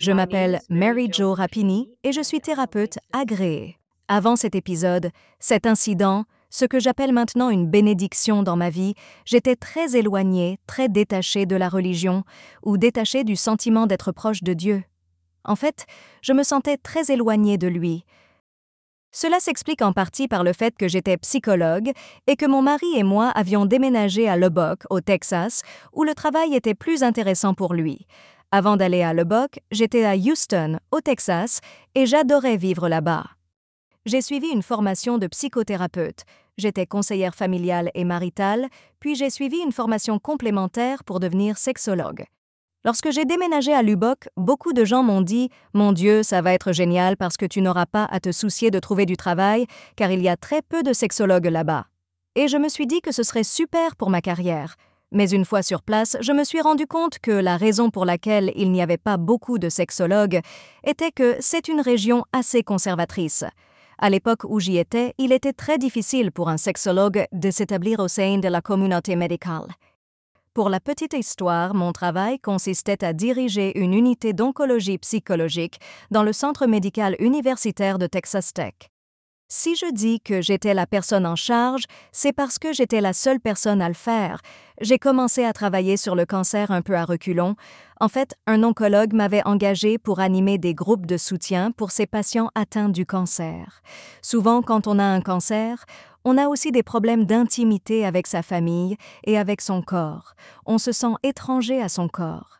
Je m'appelle Mary Jo Rapini et je suis thérapeute agréée. Avant cet épisode, cet incident, ce que j'appelle maintenant une bénédiction dans ma vie, j'étais très éloignée, très détachée de la religion ou détachée du sentiment d'être proche de Dieu. En fait, je me sentais très éloignée de lui. Cela s'explique en partie par le fait que j'étais psychologue et que mon mari et moi avions déménagé à Lubbock, au Texas, où le travail était plus intéressant pour lui. Avant d'aller à Lubbock, j'étais à Houston, au Texas, et j'adorais vivre là-bas. J'ai suivi une formation de psychothérapeute. J'étais conseillère familiale et maritale, puis j'ai suivi une formation complémentaire pour devenir sexologue. Lorsque j'ai déménagé à Lubbock, beaucoup de gens m'ont dit Mon Dieu, ça va être génial parce que tu n'auras pas à te soucier de trouver du travail, car il y a très peu de sexologues là-bas. Et je me suis dit que ce serait super pour ma carrière. Mais une fois sur place, je me suis rendu compte que la raison pour laquelle il n'y avait pas beaucoup de sexologues était que c'est une région assez conservatrice. À l'époque où j'y étais, il était très difficile pour un sexologue de s'établir au sein de la communauté médicale. Pour la petite histoire, mon travail consistait à diriger une unité d'oncologie psychologique dans le centre médical universitaire de Texas Tech. Si je dis que j'étais la personne en charge, c'est parce que j'étais la seule personne à le faire. J'ai commencé à travailler sur le cancer un peu à reculons. En fait, un oncologue m'avait engagé pour animer des groupes de soutien pour ces patients atteints du cancer. Souvent, quand on a un cancer, on a aussi des problèmes d'intimité avec sa famille et avec son corps. On se sent étranger à son corps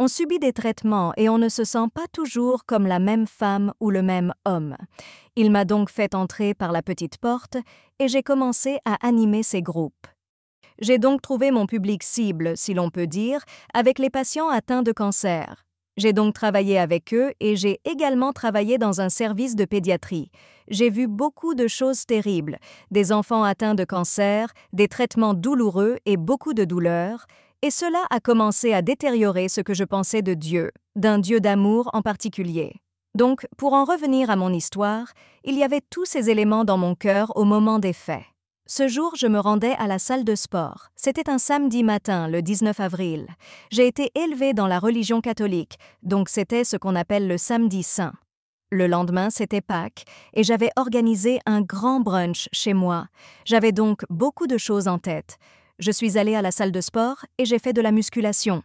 on subit des traitements et on ne se sent pas toujours comme la même femme ou le même homme. Il m'a donc fait entrer par la petite porte et j'ai commencé à animer ces groupes. J'ai donc trouvé mon public cible, si l'on peut dire, avec les patients atteints de cancer. J'ai donc travaillé avec eux et j'ai également travaillé dans un service de pédiatrie. J'ai vu beaucoup de choses terribles, des enfants atteints de cancer, des traitements douloureux et beaucoup de douleurs et cela a commencé à détériorer ce que je pensais de Dieu, d'un Dieu d'amour en particulier. Donc, pour en revenir à mon histoire, il y avait tous ces éléments dans mon cœur au moment des faits. Ce jour, je me rendais à la salle de sport. C'était un samedi matin, le 19 avril. J'ai été élevé dans la religion catholique, donc c'était ce qu'on appelle le samedi saint. Le lendemain, c'était Pâques, et j'avais organisé un grand brunch chez moi. J'avais donc beaucoup de choses en tête. Je suis allé à la salle de sport et j'ai fait de la musculation.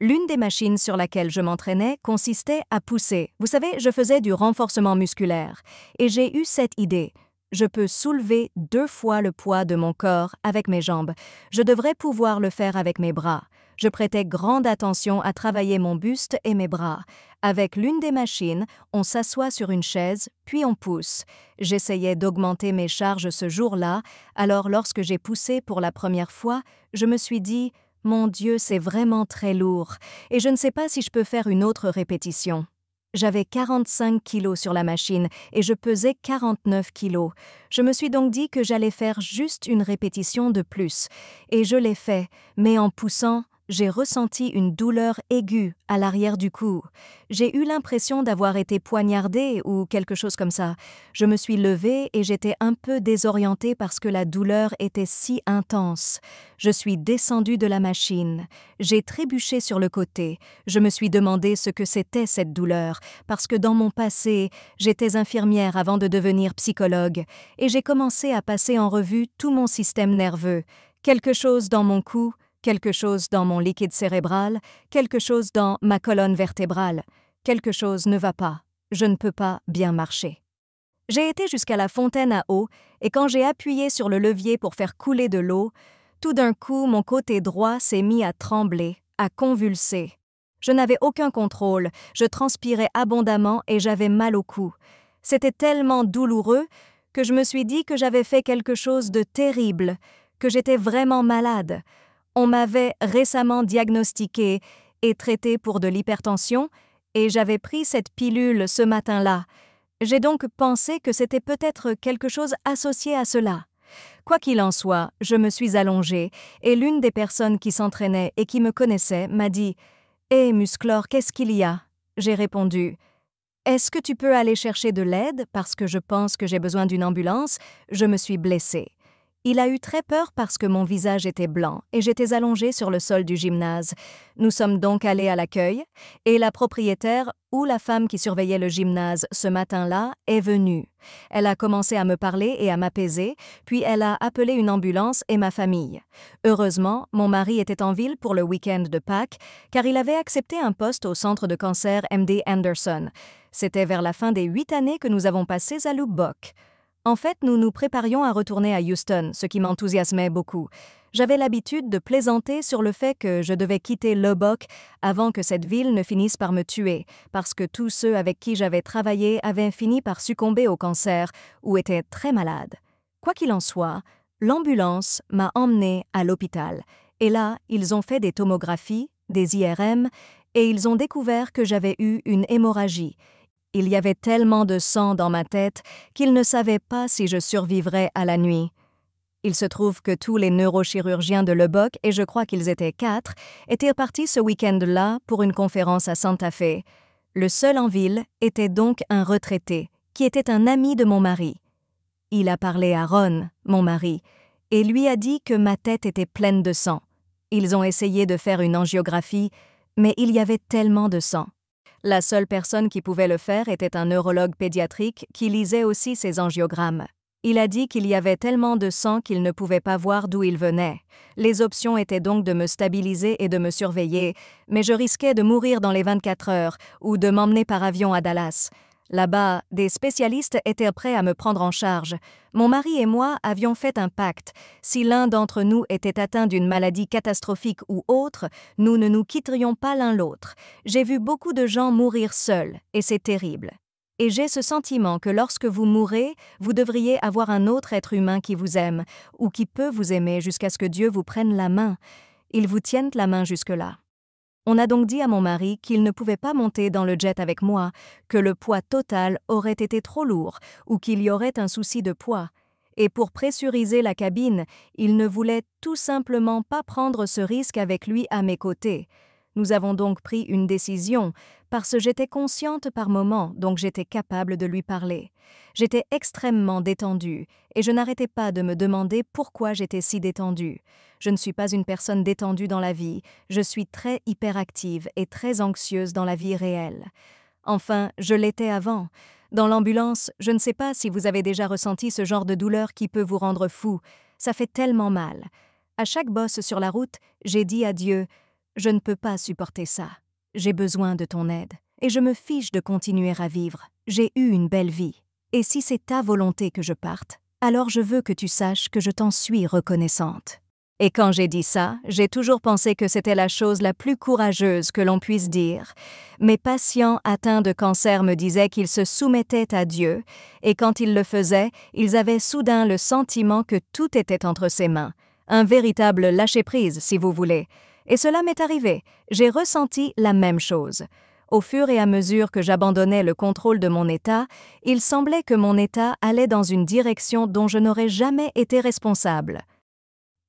L'une des machines sur laquelle je m'entraînais consistait à pousser. Vous savez, je faisais du renforcement musculaire. Et j'ai eu cette idée. Je peux soulever deux fois le poids de mon corps avec mes jambes. Je devrais pouvoir le faire avec mes bras. Je prêtais grande attention à travailler mon buste et mes bras. Avec l'une des machines, on s'assoit sur une chaise, puis on pousse. J'essayais d'augmenter mes charges ce jour-là, alors lorsque j'ai poussé pour la première fois, je me suis dit Mon Dieu, c'est vraiment très lourd, et je ne sais pas si je peux faire une autre répétition. J'avais 45 kilos sur la machine et je pesais 49 kilos. Je me suis donc dit que j'allais faire juste une répétition de plus. Et je l'ai fait, mais en poussant j'ai ressenti une douleur aiguë à l'arrière du cou. J'ai eu l'impression d'avoir été poignardée ou quelque chose comme ça. Je me suis levée et j'étais un peu désorientée parce que la douleur était si intense. Je suis descendue de la machine. J'ai trébuché sur le côté. Je me suis demandé ce que c'était cette douleur, parce que dans mon passé, j'étais infirmière avant de devenir psychologue, et j'ai commencé à passer en revue tout mon système nerveux. Quelque chose dans mon cou quelque chose dans mon liquide cérébral, quelque chose dans ma colonne vertébrale, quelque chose ne va pas, je ne peux pas bien marcher. J'ai été jusqu'à la fontaine à eau, et quand j'ai appuyé sur le levier pour faire couler de l'eau, tout d'un coup mon côté droit s'est mis à trembler, à convulser. Je n'avais aucun contrôle, je transpirais abondamment et j'avais mal au cou. C'était tellement douloureux que je me suis dit que j'avais fait quelque chose de terrible, que j'étais vraiment malade, on m'avait récemment diagnostiqué et traité pour de l'hypertension, et j'avais pris cette pilule ce matin-là. J'ai donc pensé que c'était peut-être quelque chose associé à cela. Quoi qu'il en soit, je me suis allongée, et l'une des personnes qui s'entraînait et qui me connaissait m'a dit Hé, eh, Musclor, qu'est-ce qu'il y a J'ai répondu Est-ce que tu peux aller chercher de l'aide parce que je pense que j'ai besoin d'une ambulance Je me suis blessée. Il a eu très peur parce que mon visage était blanc et j'étais allongée sur le sol du gymnase. Nous sommes donc allés à l'accueil et la propriétaire ou la femme qui surveillait le gymnase ce matin-là est venue. Elle a commencé à me parler et à m'apaiser, puis elle a appelé une ambulance et ma famille. Heureusement, mon mari était en ville pour le week-end de Pâques car il avait accepté un poste au centre de cancer MD Anderson. C'était vers la fin des huit années que nous avons passées à Lubbock. En fait, nous nous préparions à retourner à Houston, ce qui m'enthousiasmait beaucoup. J'avais l'habitude de plaisanter sur le fait que je devais quitter Lubbock avant que cette ville ne finisse par me tuer, parce que tous ceux avec qui j'avais travaillé avaient fini par succomber au cancer ou étaient très malades. Quoi qu'il en soit, l'ambulance m'a emmené à l'hôpital, et là, ils ont fait des tomographies, des IRM, et ils ont découvert que j'avais eu une hémorragie, il y avait tellement de sang dans ma tête qu'il ne savait pas si je survivrais à la nuit. Il se trouve que tous les neurochirurgiens de Lebock, et je crois qu'ils étaient quatre, étaient partis ce week-end-là pour une conférence à Santa Fe. Le seul en ville était donc un retraité, qui était un ami de mon mari. Il a parlé à Ron, mon mari, et lui a dit que ma tête était pleine de sang. Ils ont essayé de faire une angiographie, mais il y avait tellement de sang. La seule personne qui pouvait le faire était un neurologue pédiatrique qui lisait aussi ses angiogrammes. Il a dit qu'il y avait tellement de sang qu'il ne pouvait pas voir d'où il venait. Les options étaient donc de me stabiliser et de me surveiller, mais je risquais de mourir dans les 24 heures ou de m'emmener par avion à Dallas. Là-bas, des spécialistes étaient prêts à me prendre en charge. Mon mari et moi avions fait un pacte. Si l'un d'entre nous était atteint d'une maladie catastrophique ou autre, nous ne nous quitterions pas l'un l'autre. J'ai vu beaucoup de gens mourir seuls, et c'est terrible. Et j'ai ce sentiment que lorsque vous mourrez, vous devriez avoir un autre être humain qui vous aime, ou qui peut vous aimer jusqu'à ce que Dieu vous prenne la main. Ils vous tiennent la main jusque-là. On a donc dit à mon mari qu'il ne pouvait pas monter dans le jet avec moi, que le poids total aurait été trop lourd ou qu'il y aurait un souci de poids. Et pour pressuriser la cabine, il ne voulait tout simplement pas prendre ce risque avec lui à mes côtés. Nous avons donc pris une décision, parce que j'étais consciente par moment, donc j'étais capable de lui parler. J'étais extrêmement détendue, et je n'arrêtais pas de me demander pourquoi j'étais si détendue. Je ne suis pas une personne détendue dans la vie, je suis très hyperactive et très anxieuse dans la vie réelle. Enfin, je l'étais avant. Dans l'ambulance, je ne sais pas si vous avez déjà ressenti ce genre de douleur qui peut vous rendre fou. Ça fait tellement mal. À chaque bosse sur la route, j'ai dit à je ne peux pas supporter ça. J'ai besoin de ton aide, et je me fiche de continuer à vivre. J'ai eu une belle vie. Et si c'est ta volonté que je parte, alors je veux que tu saches que je t'en suis reconnaissante. Et quand j'ai dit ça, j'ai toujours pensé que c'était la chose la plus courageuse que l'on puisse dire. Mes patients atteints de cancer me disaient qu'ils se soumettaient à Dieu, et quand ils le faisaient, ils avaient soudain le sentiment que tout était entre ses mains, un véritable lâcher-prise, si vous voulez. Et cela m'est arrivé, j'ai ressenti la même chose. Au fur et à mesure que j'abandonnais le contrôle de mon état, il semblait que mon état allait dans une direction dont je n'aurais jamais été responsable.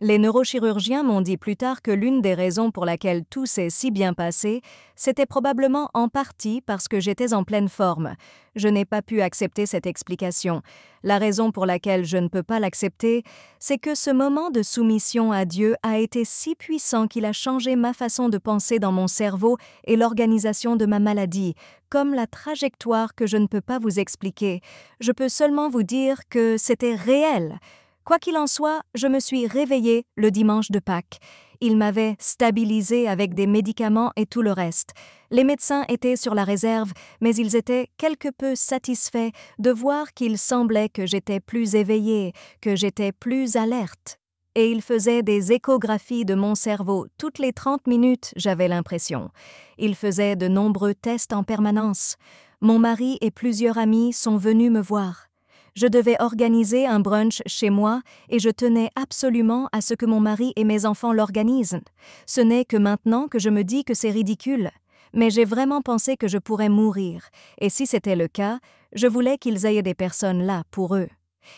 Les neurochirurgiens m'ont dit plus tard que l'une des raisons pour laquelle tout s'est si bien passé, c'était probablement en partie parce que j'étais en pleine forme. Je n'ai pas pu accepter cette explication. La raison pour laquelle je ne peux pas l'accepter, c'est que ce moment de soumission à Dieu a été si puissant qu'il a changé ma façon de penser dans mon cerveau et l'organisation de ma maladie, comme la trajectoire que je ne peux pas vous expliquer. Je peux seulement vous dire que c'était réel. Quoi qu'il en soit, je me suis réveillée le dimanche de Pâques. il m'avait stabilisée avec des médicaments et tout le reste. Les médecins étaient sur la réserve, mais ils étaient quelque peu satisfaits de voir qu'il semblait que j'étais plus éveillée, que j'étais plus alerte. Et ils faisaient des échographies de mon cerveau toutes les 30 minutes, j'avais l'impression. Ils faisaient de nombreux tests en permanence. Mon mari et plusieurs amis sont venus me voir. Je devais organiser un brunch chez moi et je tenais absolument à ce que mon mari et mes enfants l'organisent. Ce n'est que maintenant que je me dis que c'est ridicule. Mais j'ai vraiment pensé que je pourrais mourir, et si c'était le cas, je voulais qu'ils aient des personnes là pour eux.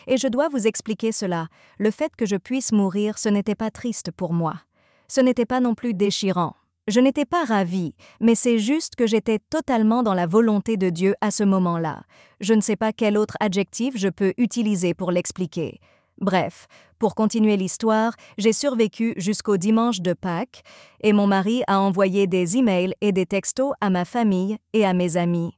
Et je dois vous expliquer cela, le fait que je puisse mourir, ce n'était pas triste pour moi. Ce n'était pas non plus déchirant. Je n'étais pas ravie, mais c'est juste que j'étais totalement dans la volonté de Dieu à ce moment-là. Je ne sais pas quel autre adjectif je peux utiliser pour l'expliquer. Bref, pour continuer l'histoire, j'ai survécu jusqu'au dimanche de Pâques, et mon mari a envoyé des emails et des textos à ma famille et à mes amis.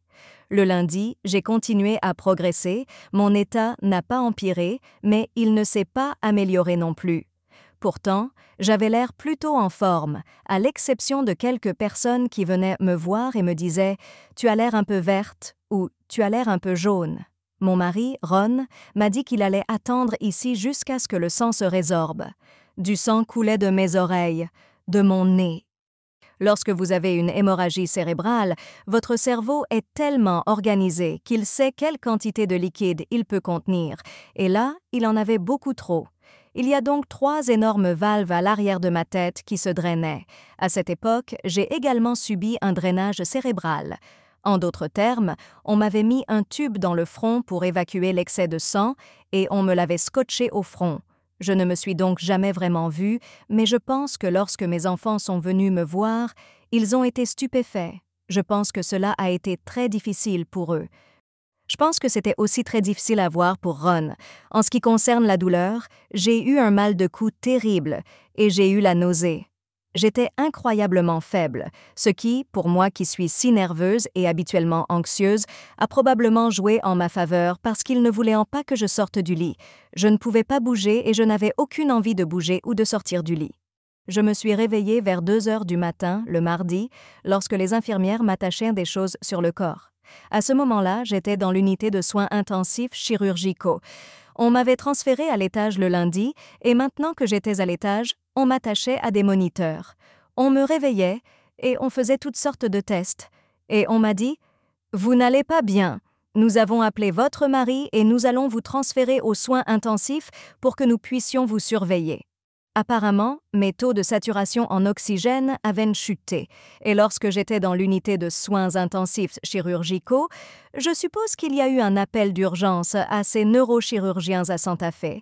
Le lundi, j'ai continué à progresser, mon état n'a pas empiré, mais il ne s'est pas amélioré non plus. Pourtant, j'avais l'air plutôt en forme, à l'exception de quelques personnes qui venaient me voir et me disaient Tu as l'air un peu verte ou Tu as l'air un peu jaune. Mon mari, Ron, m'a dit qu'il allait attendre ici jusqu'à ce que le sang se résorbe. Du sang coulait de mes oreilles, de mon nez. Lorsque vous avez une hémorragie cérébrale, votre cerveau est tellement organisé qu'il sait quelle quantité de liquide il peut contenir, et là, il en avait beaucoup trop. Il y a donc trois énormes valves à l'arrière de ma tête qui se drainaient. À cette époque, j'ai également subi un drainage cérébral. En d'autres termes, on m'avait mis un tube dans le front pour évacuer l'excès de sang et on me l'avait scotché au front. Je ne me suis donc jamais vraiment vue, mais je pense que lorsque mes enfants sont venus me voir, ils ont été stupéfaits. Je pense que cela a été très difficile pour eux. Je pense que c'était aussi très difficile à voir pour Ron. En ce qui concerne la douleur, j'ai eu un mal de cou terrible et j'ai eu la nausée. J'étais incroyablement faible, ce qui, pour moi qui suis si nerveuse et habituellement anxieuse, a probablement joué en ma faveur parce qu'il ne voulait en pas que je sorte du lit. Je ne pouvais pas bouger et je n'avais aucune envie de bouger ou de sortir du lit. Je me suis réveillée vers 2 heures du matin, le mardi, lorsque les infirmières m'attachèrent des choses sur le corps. À ce moment-là, j'étais dans l'unité de soins intensifs chirurgicaux. On m'avait transféré à l'étage le lundi, et maintenant que j'étais à l'étage, on m'attachait à des moniteurs. On me réveillait, et on faisait toutes sortes de tests. Et on m'a dit, Vous n'allez pas bien. Nous avons appelé votre mari et nous allons vous transférer aux soins intensifs pour que nous puissions vous surveiller. Apparemment, mes taux de saturation en oxygène avaient chuté, et lorsque j'étais dans l'unité de soins intensifs chirurgicaux, je suppose qu'il y a eu un appel d'urgence à ces neurochirurgiens à Santa Fe.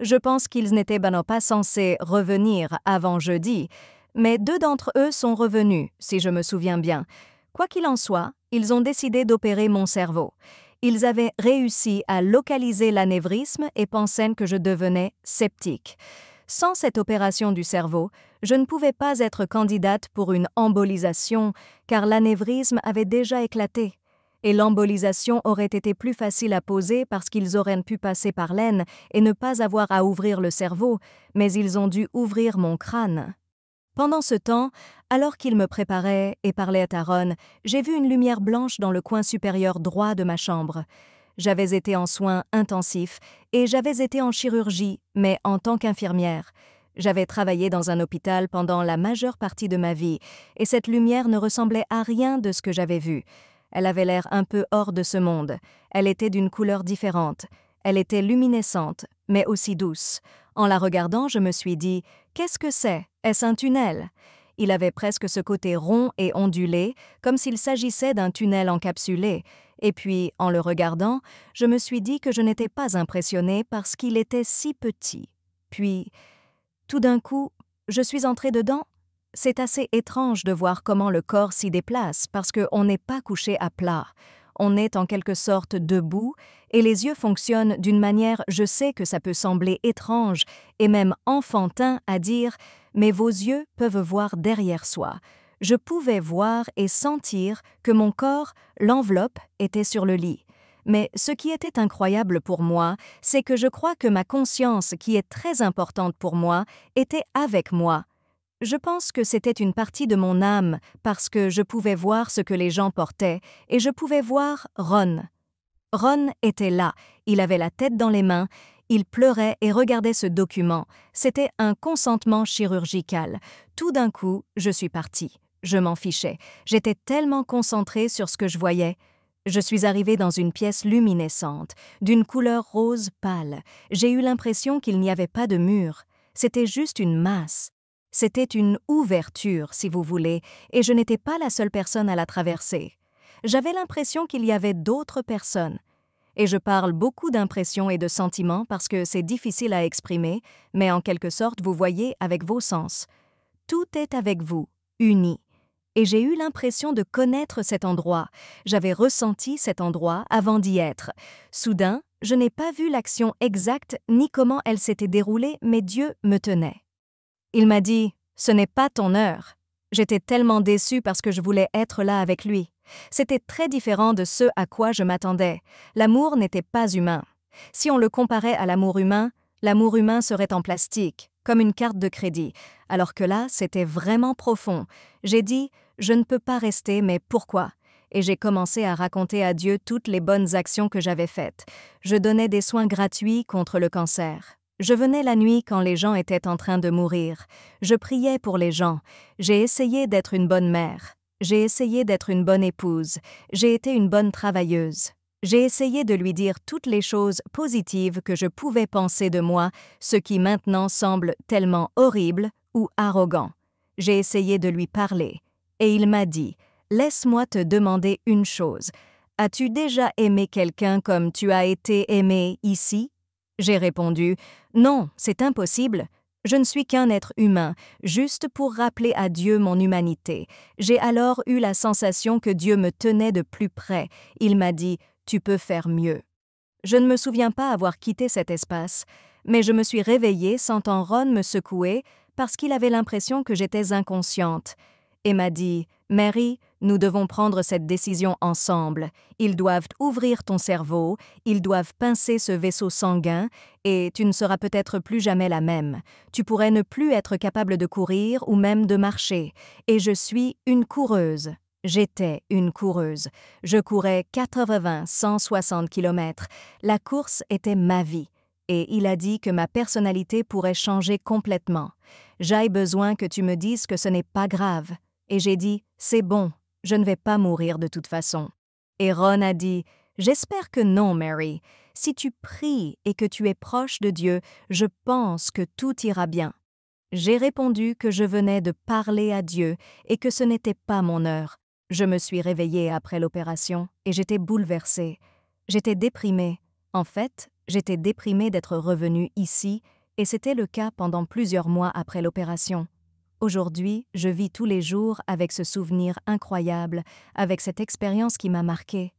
Je pense qu'ils n'étaient ben pas censés revenir avant jeudi, mais deux d'entre eux sont revenus, si je me souviens bien. Quoi qu'il en soit, ils ont décidé d'opérer mon cerveau. Ils avaient réussi à localiser l'anévrisme et pensaient que je devenais sceptique. Sans cette opération du cerveau, je ne pouvais pas être candidate pour une embolisation, car l'anévrisme avait déjà éclaté. Et l'embolisation aurait été plus facile à poser parce qu'ils auraient pu passer par l'aine et ne pas avoir à ouvrir le cerveau, mais ils ont dû ouvrir mon crâne. Pendant ce temps, alors qu'ils me préparaient et parlaient à Taron, j'ai vu une lumière blanche dans le coin supérieur droit de ma chambre. J'avais été en soins intensifs et j'avais été en chirurgie, mais en tant qu'infirmière. J'avais travaillé dans un hôpital pendant la majeure partie de ma vie, et cette lumière ne ressemblait à rien de ce que j'avais vu. Elle avait l'air un peu hors de ce monde. Elle était d'une couleur différente. Elle était luminescente, mais aussi douce. En la regardant, je me suis dit, qu'est-ce que c'est Est-ce un tunnel il avait presque ce côté rond et ondulé, comme s'il s'agissait d'un tunnel encapsulé, et puis, en le regardant, je me suis dit que je n'étais pas impressionnée parce qu'il était si petit. Puis, tout d'un coup, je suis entrée dedans. C'est assez étrange de voir comment le corps s'y déplace parce qu'on n'est pas couché à plat on est en quelque sorte debout, et les yeux fonctionnent d'une manière, je sais que ça peut sembler étrange et même enfantin à dire, mais vos yeux peuvent voir derrière soi. Je pouvais voir et sentir que mon corps, l'enveloppe, était sur le lit. Mais ce qui était incroyable pour moi, c'est que je crois que ma conscience, qui est très importante pour moi, était avec moi, je pense que c'était une partie de mon âme, parce que je pouvais voir ce que les gens portaient, et je pouvais voir Ron. Ron était là, il avait la tête dans les mains, il pleurait et regardait ce document. C'était un consentement chirurgical. Tout d'un coup, je suis partie. Je m'en fichais. J'étais tellement concentrée sur ce que je voyais. Je suis arrivée dans une pièce luminescente, d'une couleur rose pâle. J'ai eu l'impression qu'il n'y avait pas de mur. C'était juste une masse. C'était une ouverture, si vous voulez, et je n'étais pas la seule personne à la traverser. J'avais l'impression qu'il y avait d'autres personnes. Et je parle beaucoup d'impressions et de sentiments parce que c'est difficile à exprimer, mais en quelque sorte vous voyez avec vos sens. Tout est avec vous, uni. Et j'ai eu l'impression de connaître cet endroit. J'avais ressenti cet endroit avant d'y être. Soudain, je n'ai pas vu l'action exacte ni comment elle s'était déroulée, mais Dieu me tenait. Il m'a dit Ce n'est pas ton heure. J'étais tellement déçue parce que je voulais être là avec lui. C'était très différent de ce à quoi je m'attendais. L'amour n'était pas humain. Si on le comparait à l'amour humain, l'amour humain serait en plastique, comme une carte de crédit, alors que là, c'était vraiment profond. J'ai dit Je ne peux pas rester, mais pourquoi et j'ai commencé à raconter à Dieu toutes les bonnes actions que j'avais faites. Je donnais des soins gratuits contre le cancer. Je venais la nuit quand les gens étaient en train de mourir. Je priais pour les gens. J'ai essayé d'être une bonne mère. J'ai essayé d'être une bonne épouse. J'ai été une bonne travailleuse. J'ai essayé de lui dire toutes les choses positives que je pouvais penser de moi, ce qui maintenant semble tellement horrible ou arrogant. J'ai essayé de lui parler. Et il m'a dit, Laisse-moi te demander une chose. As-tu déjà aimé quelqu'un comme tu as été aimé ici j'ai répondu Non, c'est impossible. Je ne suis qu'un être humain, juste pour rappeler à Dieu mon humanité. J'ai alors eu la sensation que Dieu me tenait de plus près. Il m'a dit Tu peux faire mieux. Je ne me souviens pas avoir quitté cet espace, mais je me suis réveillée sentant Ron me secouer parce qu'il avait l'impression que j'étais inconsciente, et m'a dit Mary, nous devons prendre cette décision ensemble. Ils doivent ouvrir ton cerveau, ils doivent pincer ce vaisseau sanguin, et tu ne seras peut-être plus jamais la même. Tu pourrais ne plus être capable de courir ou même de marcher. Et je suis une coureuse. J'étais une coureuse. Je courais 80, 160 km. La course était ma vie. Et il a dit que ma personnalité pourrait changer complètement. J'ai besoin que tu me dises que ce n'est pas grave. Et j'ai dit, c'est bon, je ne vais pas mourir de toute façon. Et Ron a dit, J'espère que non, Mary. Si tu pries et que tu es proche de Dieu, je pense que tout ira bien. J'ai répondu que je venais de parler à Dieu et que ce n'était pas mon heure. Je me suis réveillée après l'opération et j'étais bouleversée. J'étais déprimée. En fait, j'étais déprimée d'être revenue ici, et c'était le cas pendant plusieurs mois après l'opération. Aujourd'hui, je vis tous les jours avec ce souvenir incroyable, avec cette expérience qui m'a marquée.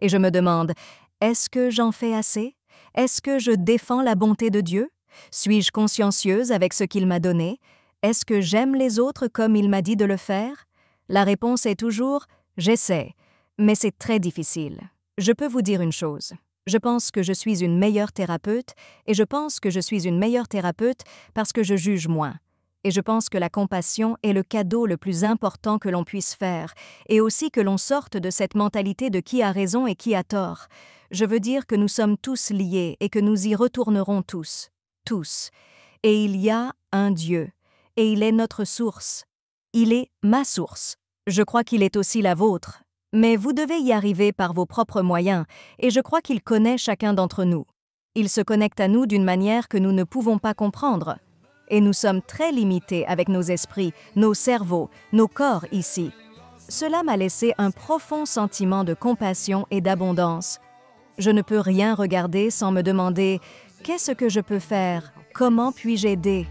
Et je me demande, est-ce que j'en fais assez Est-ce que je défends la bonté de Dieu Suis-je consciencieuse avec ce qu'il m'a donné Est-ce que j'aime les autres comme il m'a dit de le faire La réponse est toujours J'essaie, mais c'est très difficile. Je peux vous dire une chose. Je pense que je suis une meilleure thérapeute, et je pense que je suis une meilleure thérapeute parce que je juge moins et je pense que la compassion est le cadeau le plus important que l'on puisse faire, et aussi que l'on sorte de cette mentalité de qui a raison et qui a tort. Je veux dire que nous sommes tous liés et que nous y retournerons tous, tous. Et il y a un Dieu, et il est notre source. Il est ma source. Je crois qu'il est aussi la vôtre. Mais vous devez y arriver par vos propres moyens, et je crois qu'il connaît chacun d'entre nous. Il se connecte à nous d'une manière que nous ne pouvons pas comprendre et nous sommes très limités avec nos esprits, nos cerveaux, nos corps ici. Cela m'a laissé un profond sentiment de compassion et d'abondance. Je ne peux rien regarder sans me demander ⁇ Qu'est-ce que je peux faire Comment puis-je aider ?⁇